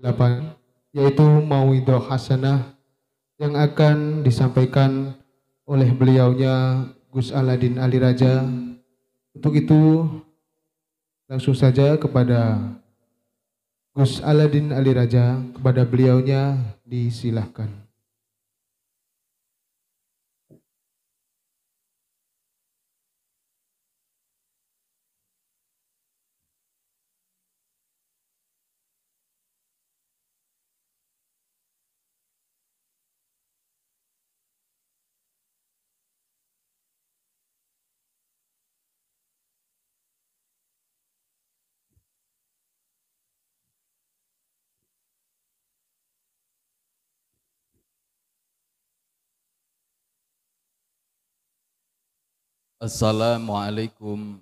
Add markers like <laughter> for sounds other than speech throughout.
8 yaitu mauidoh Hasanah yang akan disampaikan oleh beliaunya Gus Aladin Ali Raja. Untuk itu langsung saja kepada Gus Aladin Ali Raja kepada beliaunya disilahkan. Assalamualaikum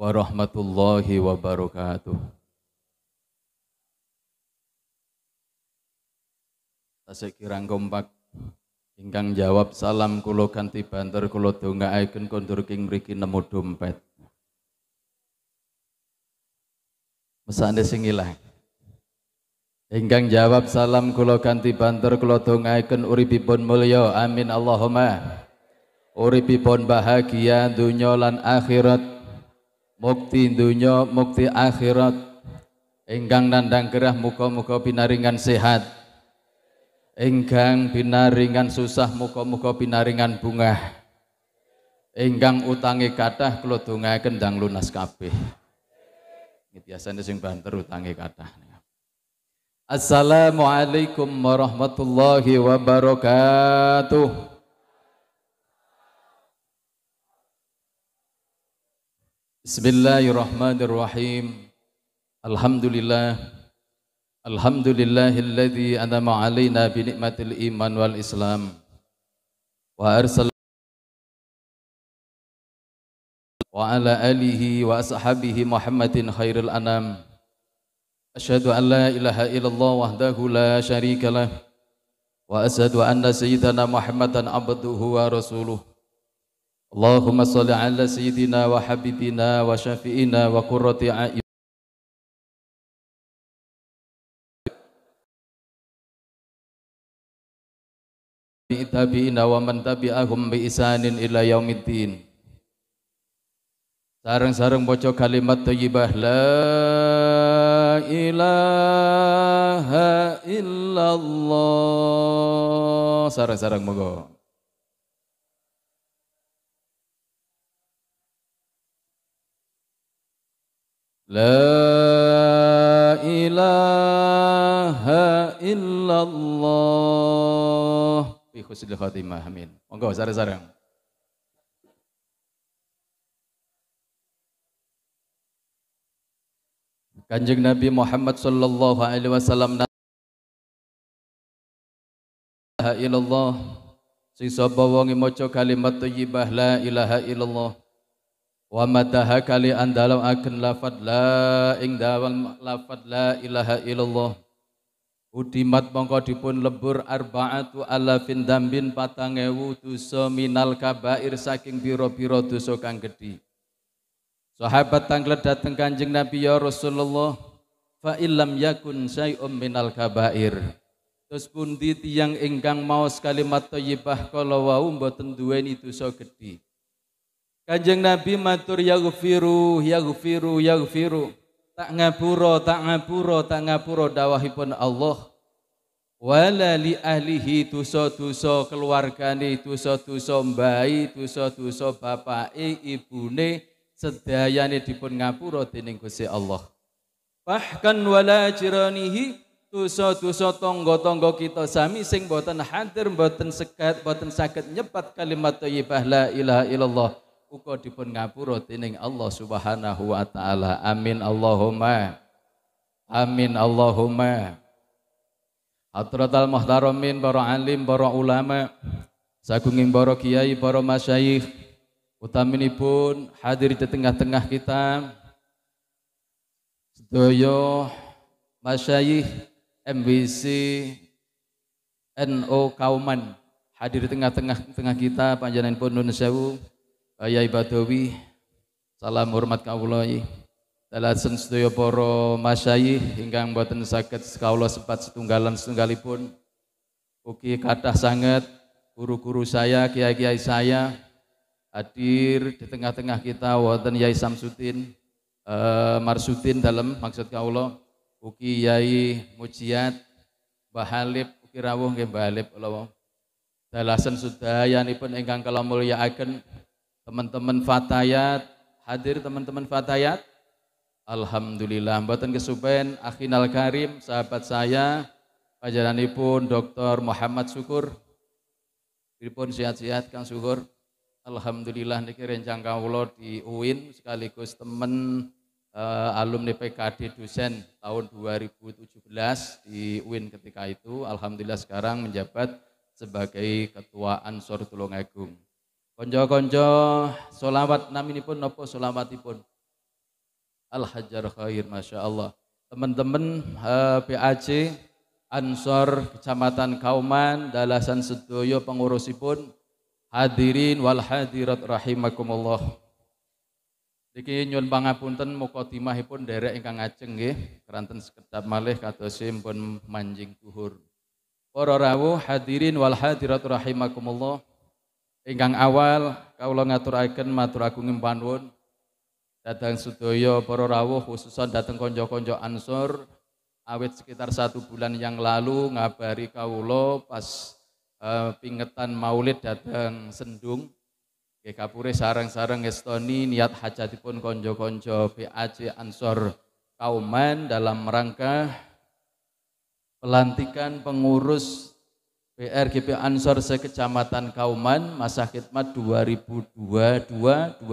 warahmatullahi wabarakatuh. Tasik kirang kompak ingkang jawab salam kula ganti banter kula dongaaken kondur king mriki nemu dompet. Mesane sing ilang. Ingkang jawab salam kula ganti banter kula dongaaken uripipun mulya. Amin Allahumma uripipun bahagia dunya lan akhirat mukti dunya mukti akhirat ingkang nandang gerah muka-muka binaringan sehat ingkang binaringan susah muka-muka binaringan bunga ingkang utangi kathah kula dongaaken kendang lunas kabeh biasanya sing banter utangi kathah Assalamualaikum warahmatullahi wabarakatuh Bismillahirrahmanirrahim. Alhamdulillah. Alhamdulillahilladzi anama alaina bi ni'matil iman wal islam. Wa arsal wa ala alihi wa ashabihi Muhammadin khairul anam. Asyhadu an la ilaha illallah wahdahu la syarika lah. Wa asyhadu anna sayyidana Muhammadan abduhu wa rasuluh. اللهم صل على سيدنا وحبيبنا وشفيئنا وقرة عيون tabi'ina wa man tabi'ahum bi isanin ila yaumiddin sarang-sarang bocok kalimat tayyibah la ilaha illallah sarang-sarang mogok. La ilaha illallah. الله في خسر monggo sarang-sarang Kanjeng Nabi Muhammad sallallahu alaihi wasallam La ilaha illallah sing sapa wonge maca kalimat thayyibah la ilaha illallah wa madahaka li andalam dalam akan lafad la ing dalam lafad la ilaha illallah Udimat mongko dipun lebur arba'atu alafin dambin patang ewu dosa minal kabair saking biro-biro dosa kang gedhi. Sahabat tanglet dateng kanjeng Nabi ya Rasulullah fa illam yakun syai'um minal kabair. Terus pundi tiyang ingkang maos kalimat thayyibah kala wau mboten duweni dosa gedhi. Kanjeng Nabi matur yaghfiru yaghfiru yaghfiru tak ngapura tak ngapura tak ngapura dawahipun Allah wala li ahlihi dosa-dosa keluargane dosa-dosa mbai dosa-dosa bapake ibune sedayane dipun ngapura dening Gusti Allah bahkan wala jiranihi dosa-dosa tangga-tangga kita sami sing boten hadir boten sekat boten saged nyepat kalimat thayyibah la ilaha illallah uga dipun ngapura dening Allah Subhanahu wa taala. Amin Allahumma. Amin Allahumma. Hadratal muhtaramin para alim, para ulama, sagunging para kiai, para masyayikh, utaminipun hadir di tengah-tengah kita. Sedoyo masyayikh MBC NO Kauman hadir di tengah-tengah tengah kita panjenengan pun sewu Ayai Badawi salam hormat kawulai Dalasan sedaya poro masyayikh ingkang boten sakit kaulah sempat setunggalan setunggalipun Uki kata sangat guru-guru saya, kiai-kiai saya hadir di tengah-tengah kita wonten Yai Samsudin eh, Marsudin dalam maksud kawula Uki Yai Mujiat Mbah Halib ugi rawuh nggih Mbah Halib kula dalasan sedayanipun ingkang kala akan teman-teman Fatayat, hadir teman-teman Fatayat. Alhamdulillah, buatan kesuben Akhinal Karim, sahabat saya, pun Dr. Muhammad Syukur. pun sehat-sehat Kang Syukur. Alhamdulillah niki rencang kawula di UIN sekaligus teman uh, eh, alumni PKD dosen tahun 2017 di UIN ketika itu. Alhamdulillah sekarang menjabat sebagai Ketua Ansor Tulungagung. Konjo-konjo solawat pun nopo pun. Al Hajar Khair, masya Allah. Teman-teman eh, PAC Ansor Kecamatan Kauman Dalasan Sedoyo pengurusipun hadirin wal hadirat rahimakumullah. Niki nyun pangapunten timahipun derek ingkang ajeng nggih, keranten sekedap malih kadosipun pun manjing tuhur. Para rawuh hadirin wal hadirat rahimakumullah. Ingkang awal kawula ngaturaken matur agunging panuwun datang sedaya para rawuh khususan datang konjo-konjo Ansor awet sekitar satu bulan yang lalu ngabari kawula pas uh, pingetan Maulid datang Sendung nggih kapure sarang sareng Estoni niat hajatipun konjo-konjo BAC Ansor Kauman dalam rangka pelantikan pengurus PRGP Ansor sekecamatan Kauman masa khidmat 2022-2024.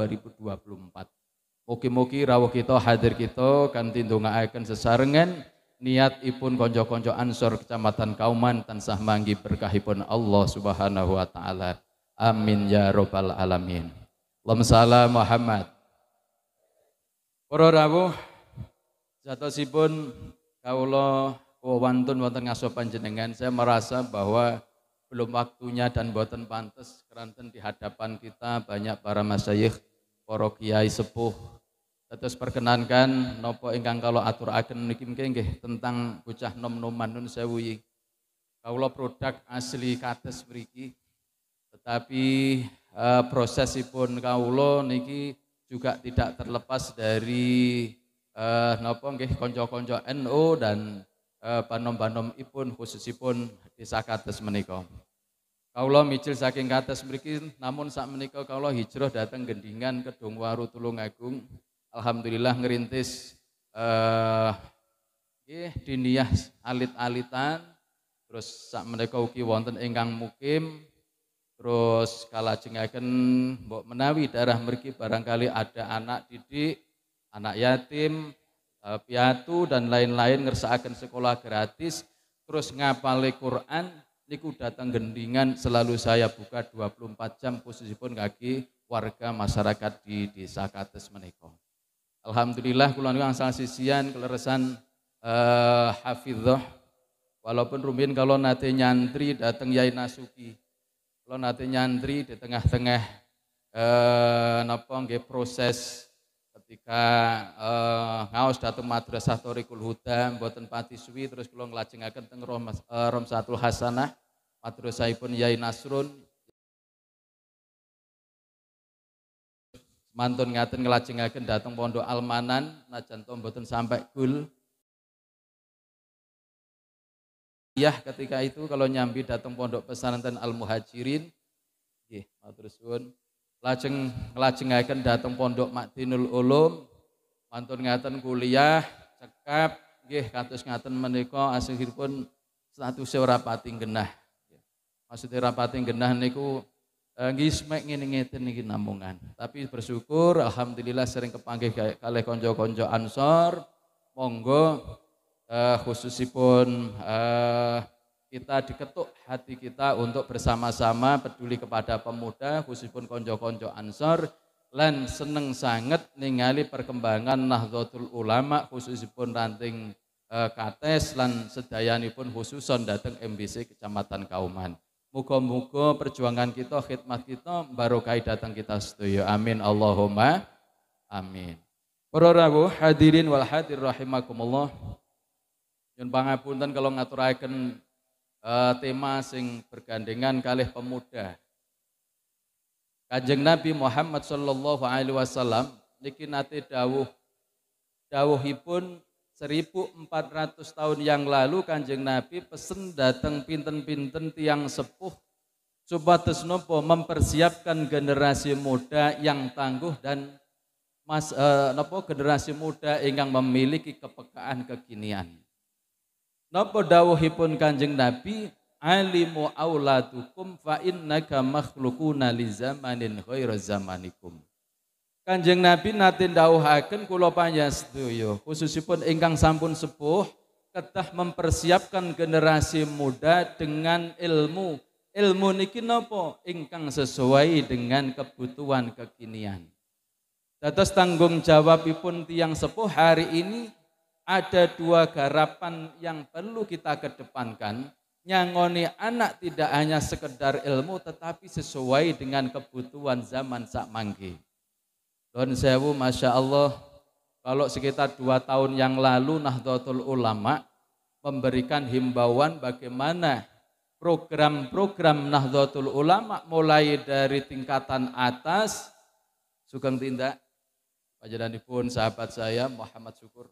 Mugi-mugi rawuh kita hadir kita kanthi ndongaaken sesarengan niat ipun konco-konco Ansor kecamatan Kauman tansah manggi berkahipun Allah Subhanahu wa taala. Amin ya robbal alamin. Allahumma Muhammad. Para rawuh jatosipun kawula Oh, wantun wonten ngaso panjenengan saya merasa bahwa belum waktunya dan boten pantas keranten di hadapan kita banyak para masyayikh para kiai sepuh terus perkenankan nopo ingkang kalau atur agen niki nggih tentang bocah nom nom manun sewu kawula produk asli kates mriki tetapi e, prosesipun kawula niki juga tidak terlepas dari e, nopo nggih kanca-kanca NU NO dan panom-panom eh, ipun khususipun desa kados menika. Kaula mijil saking kates mriki namun sak menika kaula hijrah dateng Gendingan Kedungwaru Tulungagung. Alhamdulillah ngerintis eh nggih diniyah alit-alitan terus sak menika ugi wonten ingkang mukim terus kalajengaken mbok menawi darah mriki barangkali ada anak didik, anak yatim, Eh, piatu dan lain-lain ngersaakan sekolah gratis terus ngapali Quran niku datang gendingan selalu saya buka 24 jam posisi pun kaki warga masyarakat di desa Kates Meneko Alhamdulillah kula yang sangat sisian keleresan eh, hafizah walaupun rumin kalau nanti nyantri datang Yai Nasuki. Kalau nanti nyantri di tengah-tengah eh, napa proses ketika uh, ngaos datang madrasah Torikul Huda mboten pati suwi terus kula nglajengaken teng Rom, eh, Rom Satul Hasanah madrasahipun Yai Nasrun mantun ngaten nglajengaken datang Pondok Almanan najan to mboten sampai kul Yah ketika itu kalau nyambi datang pondok pesantren Al Muhajirin, nggih, matur suwun lajeng nglajengaken datang Pondok Makdinul Ulum mantun ngaten kuliah cekap gih katus ngaten menika asihipun statuse ora pati genah maksudnya ora genah niku eh, nggih mek ngene ngeten niki tapi bersyukur alhamdulillah sering kepanggih kalih konjo-konjo ansor monggo eh, khususipun eh, kita diketuk hati kita untuk bersama-sama peduli kepada pemuda khususnya konco-konco ansor dan seneng sangat ningali perkembangan Nahdlatul Ulama khususpun ranting e, Kates sedayani pun khususon datang MBC Kecamatan Kauman. Muga-muga perjuangan kita, khidmat kita barokai datang kita setuju. Amin Allahumma amin. Para hadirin wal hadir rahimakumullah. pun pangapunten kalau ngaturaken uh, tema sing bergandengan kalih pemuda. Kanjeng Nabi Muhammad sallallahu alaihi wasallam niki nate dawuh dawuhipun 1400 tahun yang lalu Kanjeng Nabi pesen dateng pinten-pinten tiang sepuh coba tesnopo mempersiapkan generasi muda yang tangguh dan mas uh, nopo generasi muda yang memiliki kepekaan kekinian. Napa dawuhipun Kanjeng Nabi alimu auladukum fa innaka makhluquna li zamanin ghaira zamanikum. Kanjeng Nabi nate dawuhaken kula panjenengan sedaya khususipun ingkang sampun sepuh ketah mempersiapkan generasi muda dengan ilmu. Ilmu niki napa ingkang sesuai dengan kebutuhan kekinian. Dados tanggung jawabipun tiang sepuh hari ini ada dua garapan yang perlu kita kedepankan. Nyangoni anak tidak hanya sekedar ilmu tetapi sesuai dengan kebutuhan zaman sak mangi. Don sewu Masya Allah kalau sekitar dua tahun yang lalu Nahdlatul Ulama memberikan himbauan bagaimana program-program Nahdlatul Ulama mulai dari tingkatan atas Sugeng tindak pun sahabat saya Muhammad Syukur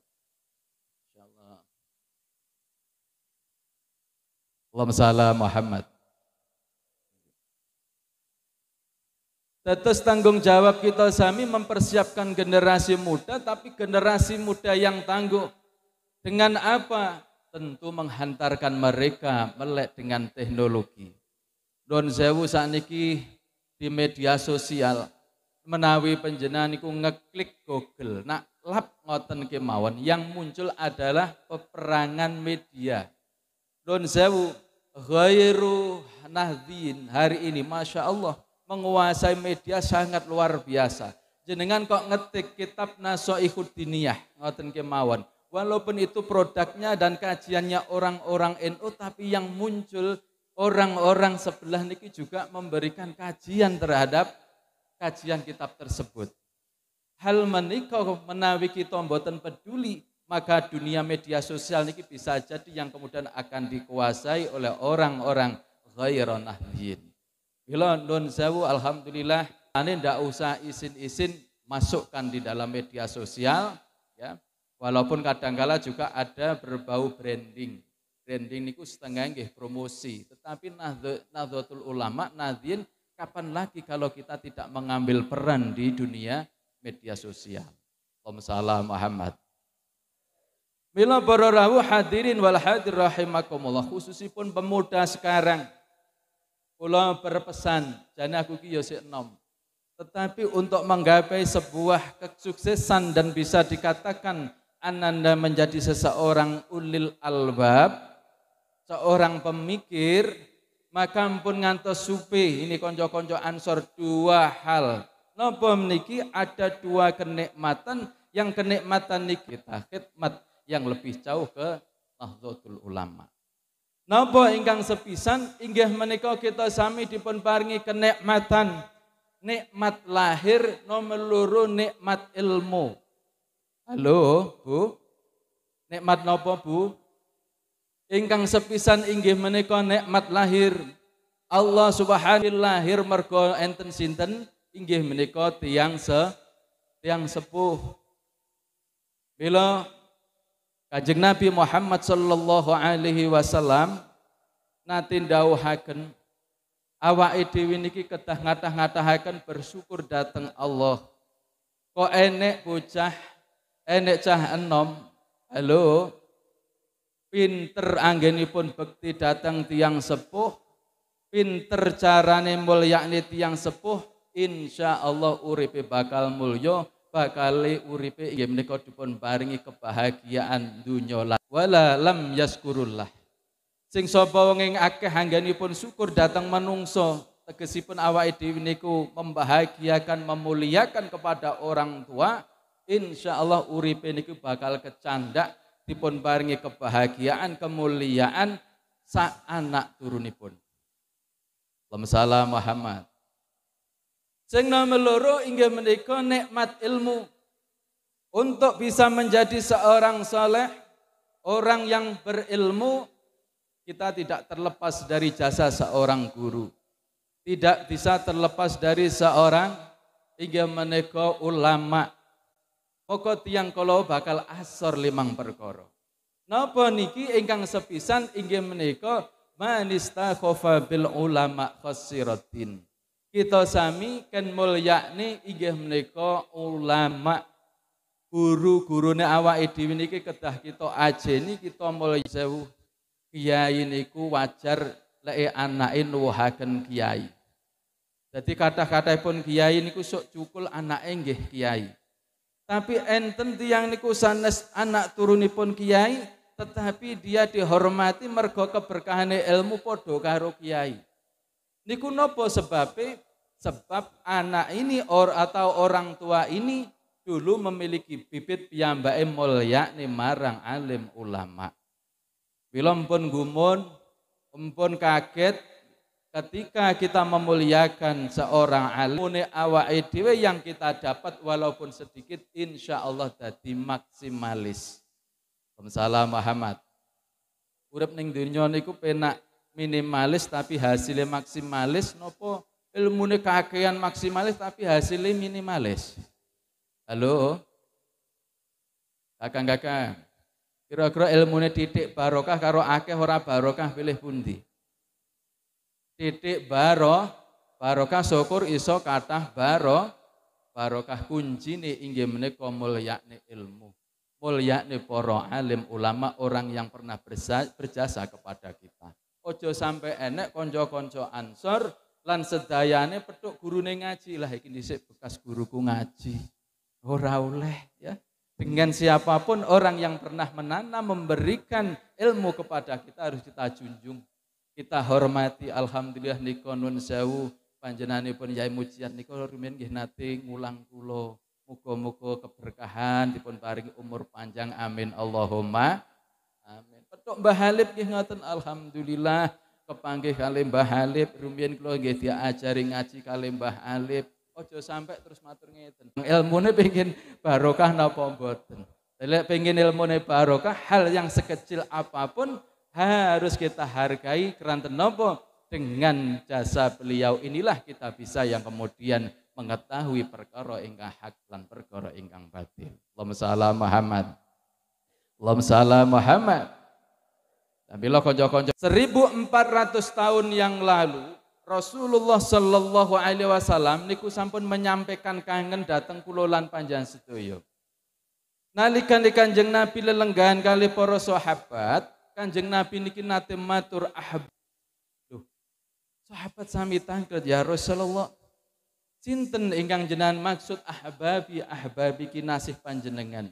Allahumma salam Muhammad. Tetes tanggung jawab kita sami mempersiapkan generasi muda, tapi generasi muda yang tangguh. Dengan apa? Tentu menghantarkan mereka melek dengan teknologi. Don Zewu saat di media sosial, menawi penjenaan niku ngeklik Google. Nak lap ngoten kemauan yang muncul adalah peperangan media. Don Zawu Gairu nahdin hari ini Masya Allah menguasai media sangat luar biasa. Jenengan kok ngetik kitab Nasoihud Diniyah, ngoten kemawon. Walaupun itu produknya dan kajiannya orang-orang NU, tapi yang muncul orang-orang sebelah niki juga memberikan kajian terhadap kajian kitab tersebut. Hal menikah menawi kita mboten peduli maka dunia media sosial ini bisa jadi yang kemudian akan dikuasai oleh orang-orang ghairon ahliyin. Bila nun sewu alhamdulillah ane tidak usah izin-izin masukkan di dalam media sosial ya. Walaupun kadangkala juga ada berbau branding. Branding niku setengah nggih promosi, tetapi nahdlatul ulama nadhin kapan lagi kalau kita tidak mengambil peran di dunia media sosial. Waalaikumsalam Muhammad. Mila para rawuh hadirin wal hadir rahimakumullah khususipun pemuda sekarang. Kula berpesan, jane aku ki yo ya enom. Tetapi untuk menggapai sebuah kesuksesan dan bisa dikatakan ananda menjadi seseorang ulil albab, seorang pemikir, maka pun ngantos supi ini konco-konco ansor dua hal. Nopo meniki ada dua kenikmatan, yang kenikmatan niki kita khidmat yang lebih jauh ke Nahdlatul Ulama. Napa ingkang sepisan inggih menika kita sami dipun paringi kenikmatan nikmat lahir nomor loro nikmat ilmu. Halo, Bu. Nikmat napa, Bu? Ingkang sepisan inggih menika nikmat lahir. Allah Subhanahu lahir merga enten sinten inggih menika tiang se tiang sepuh. Bila Kajeng Nabi Muhammad sallallahu alaihi wasallam nate ndawuhaken awake dhewe niki kedah ngatah-ngatahaken bersyukur dateng Allah. Kok enek bocah, enek cah enom. Halo. Pinter anggenipun bekti dateng tiang sepuh. Pinter carane mulyakne tiang sepuh, insya Allah uripe bakal mulya Bakal uripe inggih menika dipun paringi kebahagiaan dunya wala lam yaskurullah sing sapa wong ing akeh hangganipun syukur datang manungsa tegesipun awake dhewe niku membahagiakan memuliakan kepada orang tua insya Allah uripe niku bakal kecandak dipun paringi kebahagiaan kemuliaan sa anak turunipun Allahumma Muhammad Sing nomor loro inggih menika nikmat ilmu. Untuk bisa menjadi seorang soleh, orang yang berilmu, kita tidak terlepas dari jasa seorang guru. Tidak bisa terlepas dari seorang hingga menika ulama. Pokok tiang kalau bakal asor limang perkoro. Napa niki ingkang sepisan hingga menika manista khofa bil ulama khasiratin kita sami kan mulyakne inggih menika ulama guru-gurune awak dhewe niki kedah kita ajeni kita mulai sewu kiai niku wajar lek anake nuwuhaken kiai jadi kata-kata pun kiai niku sok cukul anak enggih kiai tapi enten tiang niku sanes anak turunipun kiai tetapi dia dihormati mergo keberkahan ilmu podo karo kiai Niku nopo sebab sebab anak ini or atau orang tua ini dulu memiliki bibit piyambak emol yakni marang alim ulama. Film pun gumun, empun kaget ketika kita memuliakan seorang alim ini awa edwe yang kita dapat walaupun sedikit insya Allah jadi maksimalis. Assalamualaikum Muhammad. Urip ning dunya niku penak minimalis tapi hasilnya maksimalis nopo ilmu kakean maksimalis tapi hasilnya minimalis halo kakang-kakang kira-kira ilmu titik barokah karo akeh ora barokah pilih pundi titik baro barokah syukur iso kathah baro barokah kunci nih inggih menika yakni ilmu mulyane para alim ulama orang yang pernah berjasa kepada kita ojo sampai enek konco-konco ansor lan sedayane petuk gurune ngaji lah iki dhisik bekas guruku ngaji ora oleh ya dengan siapapun orang yang pernah menanam memberikan ilmu kepada kita harus kita junjung kita hormati alhamdulillah niko nun sewu pun Yai mujian niko rumiyin gih nati ngulang kulo muko-muko keberkahan dipun paring umur panjang amin Allahumma amin Tok Mbah Halib nggih ngoten alhamdulillah kepanggih kali Mbah Halib rumiyin kula nggih diajari ngaji kali Mbah Halib. Ojo sampai terus matur ngeten. Ilmune pengin barokah napa mboten. Lek pengen ilmune barokah hal yang sekecil apapun harus kita hargai keranten nopo dengan jasa beliau inilah kita bisa yang kemudian mengetahui perkara ingkang hak dan perkara ingkang batil. Allahumma Muhammad. Allahumma Muhammad. Tapi lo konco-konco 1400 tahun yang lalu Rasulullah Shallallahu Alaihi Wasallam niku sampun menyampaikan kangen datang kulolan panjang sedoyo. Nalikan di kanjeng Nabi lelenggan kali para sahabat, kanjeng Nabi niki nate matur ahab. Duh, sahabat sami tangkret ya Rasulullah. Sinten ingkang jenengan maksud ahbabi ahbabi kinasih nasih panjenengan.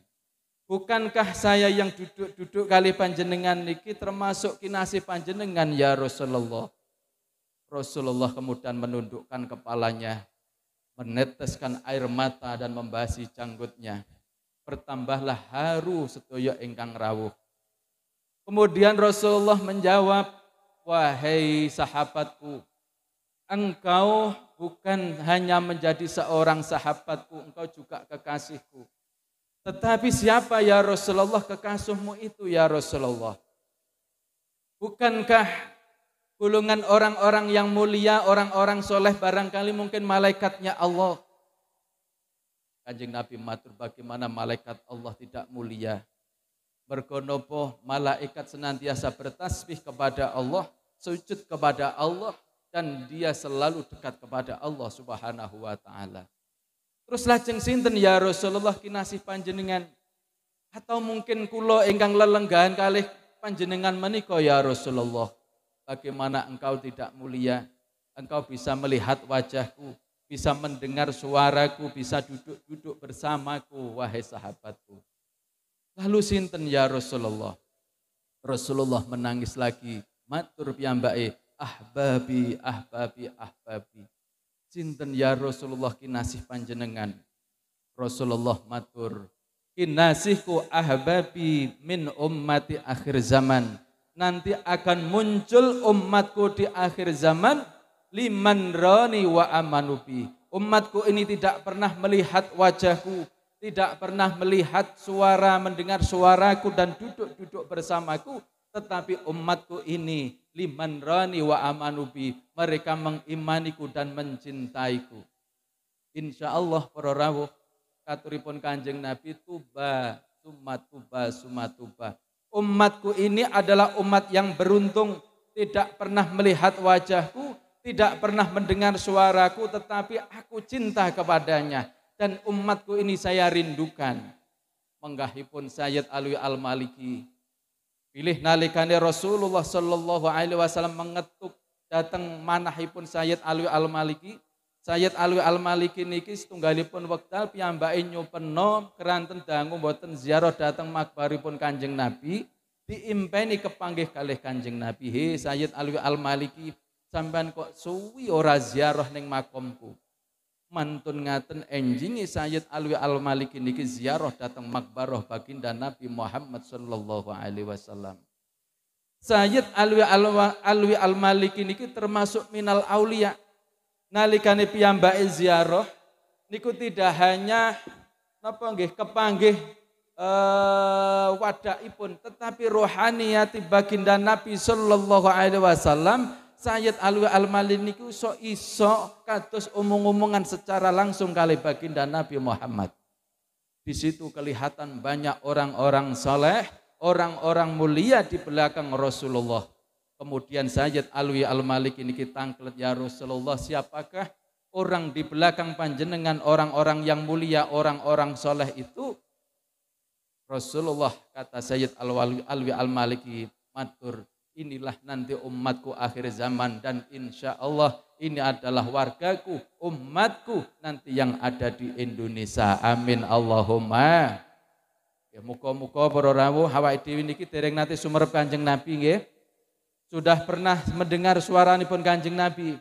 Bukankah saya yang duduk-duduk kali panjenengan niki termasuk kinasi panjenengan ya Rasulullah. Rasulullah kemudian menundukkan kepalanya, meneteskan air mata dan membasi janggutnya. Bertambahlah haru setoyo ingkang rawuh. Kemudian Rasulullah menjawab, "Wahai sahabatku, engkau bukan hanya menjadi seorang sahabatku, engkau juga kekasihku." Tetapi siapa ya Rasulullah kekasuhmu itu ya Rasulullah? Bukankah golongan orang-orang yang mulia, orang-orang soleh barangkali mungkin malaikatnya Allah? Kanjeng Nabi matur bagaimana malaikat Allah tidak mulia. Bergonopo malaikat senantiasa bertasbih kepada Allah, sujud kepada Allah, dan dia selalu dekat kepada Allah subhanahu wa ta'ala. Terus lajeng sinten ya Rasulullah kinasih panjenengan atau mungkin kulo enggang lelenggahan kali panjenengan meniko ya Rasulullah. Bagaimana engkau tidak mulia? Engkau bisa melihat wajahku, bisa mendengar suaraku, bisa duduk-duduk bersamaku wahai sahabatku. Lalu sinten ya Rasulullah? Rasulullah menangis lagi, matur piyambake, ahbabi ahbabi ahbabi Sinten ya Rasulullah kinasih panjenengan. Rasulullah matur. Kinasihku ahbabi min ummati akhir zaman. Nanti akan muncul umatku di akhir zaman. Liman rani wa amanubi. Umatku ini tidak pernah melihat wajahku. Tidak pernah melihat suara, mendengar suaraku dan duduk-duduk bersamaku tetapi umatku ini liman rani wa amanubi. Mereka mengimaniku dan mencintaiku. Insya Allah para rawuh katuripun kanjeng Nabi tuba summa tuba summa tuba. Umatku ini adalah umat yang beruntung tidak pernah melihat wajahku, tidak pernah mendengar suaraku, tetapi aku cinta kepadanya. Dan umatku ini saya rindukan. Menggahipun Sayyid Alwi Al-Maliki, Pilih nalikane Rasulullah sallallahu alaihi wasallam mengetuk datang manahipun Sayyid Alwi Al-Maliki. Sayyid Alwi Al-Maliki niki setunggalipun wekdal piyambake nyupeno keranten dangu mboten ziarah datang makbaripun Kanjeng Nabi diimpeni kepanggih kalih Kanjeng Nabi. He Sayyid Alwi Al-Maliki sampean kok suwi ora ziarah ning makomku mantun ngaten enjingi Sayyid Alwi Al-Maliki niki ziarah datang makbaroh baginda Nabi Muhammad sallallahu alaihi wasallam. Sayyid Alwi Alwi Al-Maliki niki termasuk minal aulia. Nalikane piyambake ziarah niku tidak hanya napa nggih kepanggih eh wadakipun tetapi rohaniati baginda Nabi sallallahu alaihi wasallam Sayyid Alwi Al-Malin niku so iso kados omong-omongan secara langsung kali baginda Nabi Muhammad. Di situ kelihatan banyak orang-orang soleh, orang-orang mulia di belakang Rasulullah. Kemudian Sayyid Alwi Al-Malik ini kita angklet, ya Rasulullah siapakah orang di belakang panjenengan orang-orang yang mulia, orang-orang soleh itu? Rasulullah kata Sayyid Alwi Al-Maliki matur inilah nanti umatku akhir zaman dan insya Allah ini adalah wargaku, umatku nanti yang ada di Indonesia. Amin Allahumma. Ya muka-muka para rawuh awake dhewe niki dereng nanti sumerep Kanjeng Nabi nggih. Sudah pernah mendengar suara pun Kanjeng Nabi.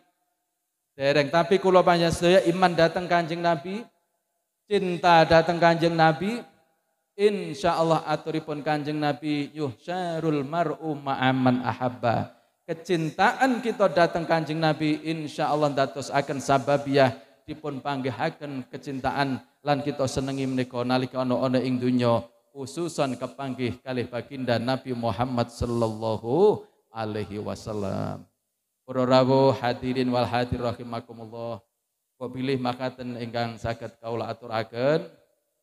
Dereng tapi kalau banyak saya iman datang Kanjeng Nabi, cinta datang Kanjeng Nabi, insyaallah aturipun Kanjeng Nabi yuhsyarul mar'u ma'aman ahabba. Kecintaan kita datang Kanjeng Nabi insyaallah datus akan sababiyah dipun panggihaken kecintaan lan kita senengi menika nalika ana-ana ing donya khususan kepanggih kalih baginda Nabi Muhammad sallallahu alaihi wasallam. Para rawuh hadirin wal hadir rahimakumullah. Wabilih makaten ingkang saged kaula aturaken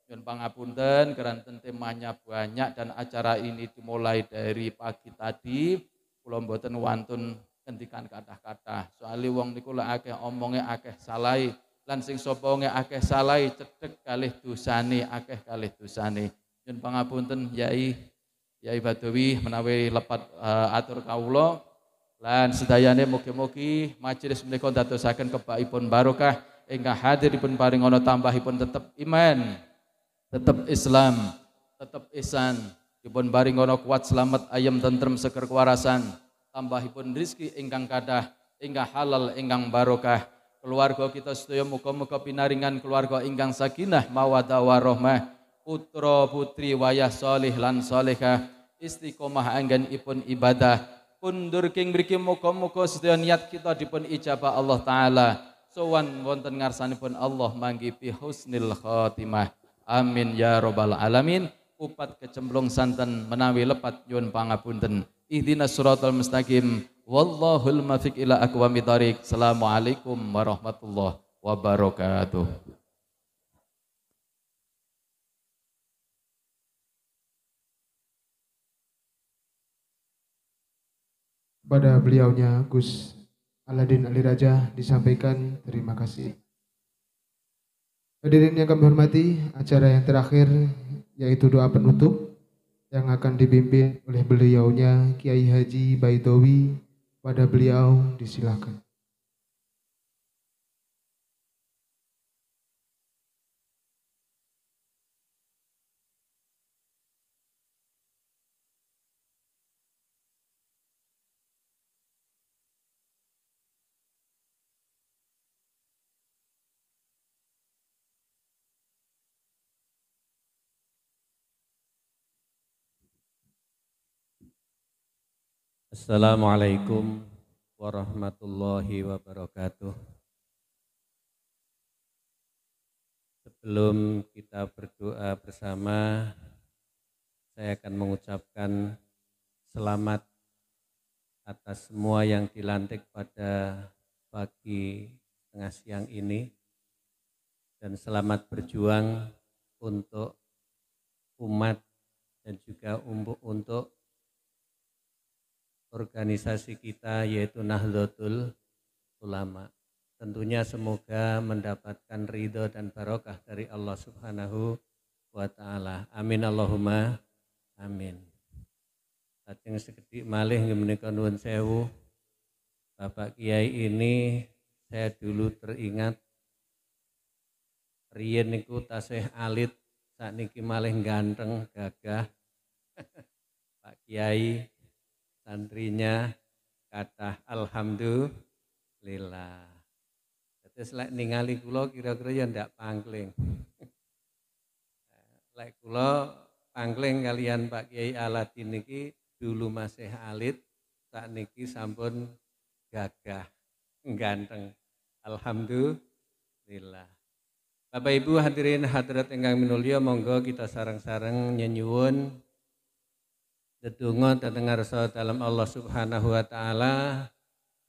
Yun pangapunten, keranten temanya banyak dan acara ini dimulai dari pagi tadi. pulau mboten wantun hentikan kata-kata. soal wong niku lek akeh omongnya akeh salai, lan sing sapa akeh salai cedhek kalih dosane, akeh kalih dosane. Yun pangapunten Yai Yai Badawi menawi lepat uh, atur kaulo lan sedayane mugi-mugi majelis menika dadosaken kebaipun barokah ingkang hadiripun paring tambah tambahipun tetep iman tetap Islam, tetap ihsan. Ibon baring ono kuat selamat ayam tentrem seker Tambah Tambahipun rizki ingkang kadah, ingkang halal, ingkang barokah. Keluarga kita sedaya muka-muka pinaringan keluarga ingkang sakinah mawadah warohmah. Putra putri wayah solih lan solihah. Istiqomah anggen ipun ibadah. Kundur king beriki muka-muka sedaya niat kita dipun ijabah Allah Ta'ala. Sowan wonten ngarsanipun Allah manggi bi husnil khotimah. Amin ya robbal alamin. Upat kecemplung santan menawi lepat yun pangapunten. Ihdinas suratul mustaqim. Wallahul mafiq ila akwami tarik. Assalamualaikum warahmatullahi wabarakatuh. Pada beliaunya Gus Aladin Ali Raja disampaikan terima kasih. Hadirin yang kami hormati, acara yang terakhir yaitu doa penutup yang akan dipimpin oleh beliaunya Kiai Haji Baitowi Pada beliau disilahkan. Assalamualaikum warahmatullahi wabarakatuh. Sebelum kita berdoa bersama, saya akan mengucapkan selamat atas semua yang dilantik pada pagi tengah siang ini dan selamat berjuang untuk umat dan juga untuk organisasi kita yaitu Nahdlatul Ulama. Tentunya semoga mendapatkan ridho dan barokah dari Allah Subhanahu wa taala. Amin Allahumma amin. Lajeng sekedik malih nggih menika nuwun sewu. Bapak Kiai ini saya dulu teringat riyen niku tasih alit niki malih ganteng gagah. <laughs> Pak Kiai santrinya kata alhamdulillah. Terus lek ningali kula kira-kira ya ndak pangkling. <laughs> Lek kula pangkling kalian Pak Kiai Aladin niki dulu masih alit, tak niki sampun gagah, ganteng. Alhamdulillah. Bapak Ibu hadirin hadirat yang kami monggo kita sarang-sarang nyenyuun Tetunggu teteng soal dalam Allah subhanahu wa ta'ala.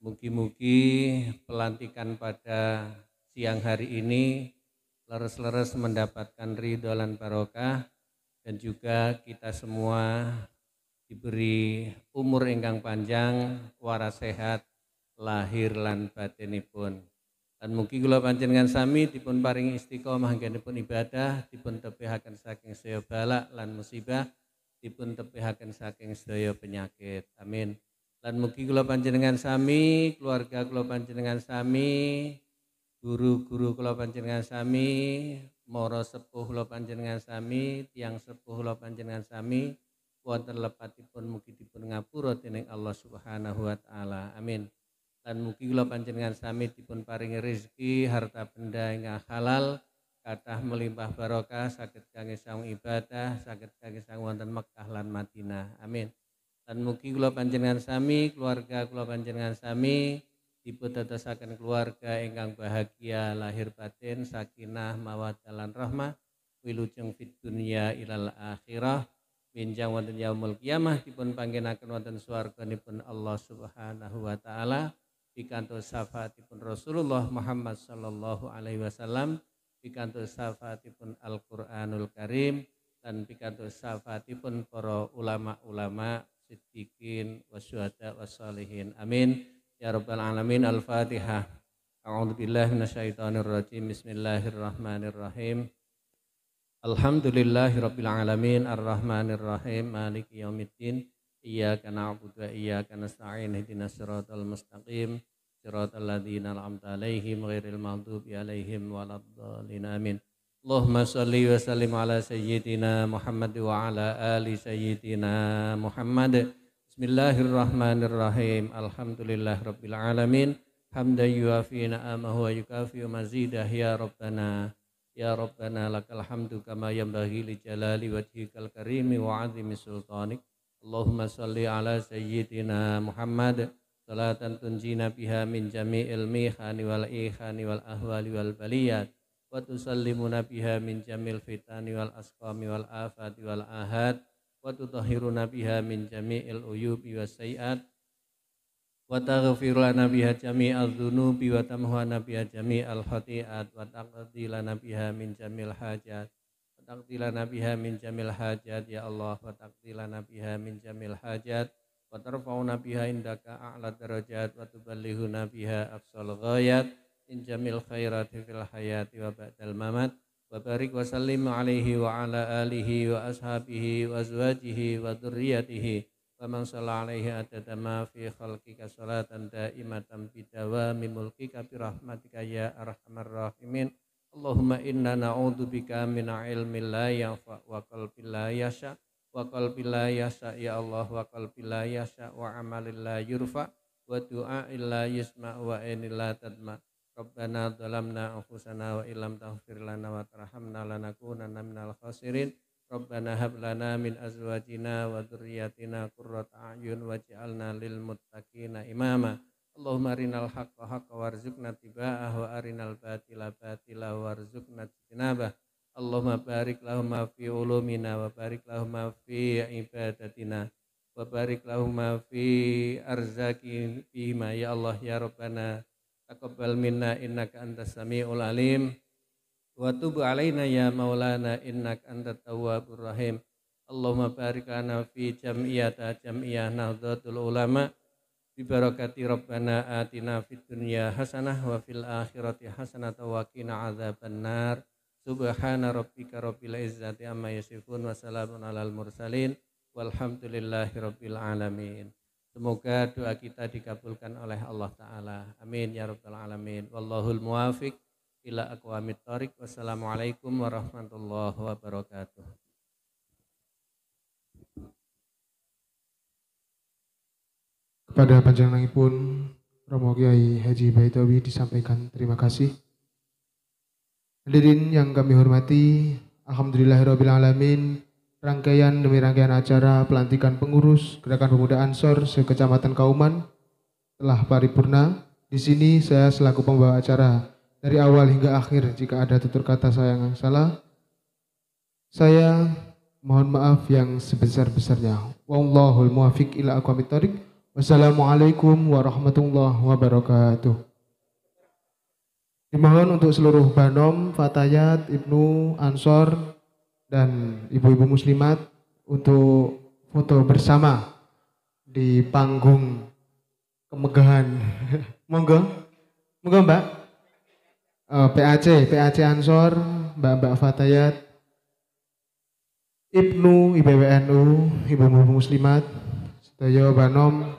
Mugi-mugi pelantikan pada siang hari ini leres-leres mendapatkan ridolan dan barokah dan juga kita semua diberi umur ingkang panjang, waras sehat, lahir lan batinipun. Dan mungkin kula panjenengan sami dipun paring istiqomah pun ibadah, dipun tebihaken saking saya balak lan musibah dipun tepihaken saking sedaya penyakit. Amin. Dan mugi kula panjenengan sami, keluarga kula panjenengan sami, guru-guru kula panjenengan sami, moro sepuh kula panjenengan sami, tiang sepuh kula panjenengan sami, wonten lepatipun mugi dipun ngapura dening Allah Subhanahu wa taala. Amin. Dan mugi kula panjenengan sami dipun paringi rezeki harta benda ingkang halal kathah melimpah barokah saged kangge sang ibadah saged kangge sang wonten Mekah lan Madinah amin dan mugi kula panjenengan sami keluarga kula panjenengan sami dipun keluarga ingkang bahagia lahir batin sakinah mawaddah lan rahmah wilujeng fit dunia ilal akhirah minjang wonten yaumul kiamah dipun panggenaken wonten swarganipun Allah Subhanahu wa taala pikantuk syafaatipun Rasulullah Muhammad sallallahu alaihi wasallam pikantuk syafaatipun Al-Qur'anul Karim dan pikantuk syafaatipun para ulama-ulama siddiqin wasyuhada wasalihin Amin. Ya rabbal alamin. Al-Fatihah. A'udzu billahi minasyaitonir rajim. Bismillahirrahmanirrahim. Alhamdulillahi rabbil alamin Ar-Rahmanir rahim maliki Yawmiddin. iyyaka na'budu wa iyyaka nasta'in ihdinas siratal mustaqim صراط الذين أنعمت عليهم غير المغضوب عليهم ولا الضالين آمين اللهم صل وسلم على سيدنا محمد وعلى آل سيدنا محمد بسم الله الرحمن الرحيم الحمد لله رب العالمين حمدا يوافي نعمه ويكافئ مزيده يا ربنا يا ربنا لك الحمد كما ينبغي لجلال وجهك الكريم وعظيم سلطانك اللهم صل على سيدنا محمد salatan tunjina biha min jami'il mihani wal ihani wal ahwali wal baliyat wa tusallimuna biha min jamil fitani wal asqami wal afati wal ahad wa tutahhiruna biha min jami'il uyubi wa sayiat wa taghfiru lana biha jami'al dhunubi wa tamhuana biha jami'al khati'at wa taqdi lana biha min jamil hajat wa taqdi lana biha min jamil hajat ya Allah wa taqdi lana biha min jamil hajat wa tarfa'una biha indaka a'la darajat wa tuballighuna biha afsal ghayat in jamil khairati fil hayati wa ba'dal mamat wa barik wa sallim alaihi wa ala alihi wa ashabihi wa azwajihi wa dhurriyyatihi wa man shalla alaihi adada ma fi khalqika salatan daimatan bidawami mulkika bi rahmatika ya arhamar rahimin Allahumma inna na'udzubika min ilmin la yanfa' wa qalbin la yasha' wa qalbi la yasha ya Allah wa qalbi la yasha wa amalil la yurfa wa du'a illa yusma wa ainil la tadma Rabbana zalamna anfusana wa illam taghfir lana wa tarhamna lanakunanna minal khasirin Rabbana hab lana min azwajina wa dhurriyyatina qurrata a'yun waj'alna lil muttaqina imama Allahumma arinal haqqa haqqa warzuqna tiba'ah wa arinal batila batila warzuqna tinabah Allahumma barik lahumma fi ulumina wa barik lahumma fi ibadatina wa barik lahumma fi arzaki fima ya Allah ya Rabbana taqabbal minna innaka antas samiul alim wa tub alaina ya maulana innaka antat tawwabur rahim Allahumma barik lana fi jam'iyata jam'iyah nahdlatul ulama bi barakati rabbana atina fid dunya hasanah wa fil akhirati hasanah wa qina adzabannar Subhana rabbika rabbil izzati amma yasifun wa salamun alal mursalin walhamdulillahi rabbil alamin. Semoga doa kita dikabulkan oleh Allah taala. Amin ya rabbal alamin. Wallahul muwafiq ila aqwamit thoriq. Wassalamualaikum warahmatullahi wabarakatuh. Pada panjang langit pun Romo Kiai Haji Baitawi disampaikan terima kasih. Hadirin yang kami hormati, Alhamdulillahirabbil alamin. Rangkaian demi rangkaian acara pelantikan pengurus Gerakan Pemuda Ansor sekecamatan Kauman telah paripurna. Di sini saya selaku pembawa acara dari awal hingga akhir jika ada tutur kata saya yang salah. Saya mohon maaf yang sebesar-besarnya. Wallahul muwafiq ila aqwamit Wassalamualaikum warahmatullahi wabarakatuh. Dimohon untuk seluruh banom, fatayat, ibnu, ansor, dan ibu-ibu muslimat untuk foto bersama di panggung kemegahan. <laughs> Monggo, monggo mbak. Uh, eh, PAC, PAC Ansor, mbak-mbak Fatayat, Ibnu, IBWNU, ibu-ibu muslimat, Sedaya Banom,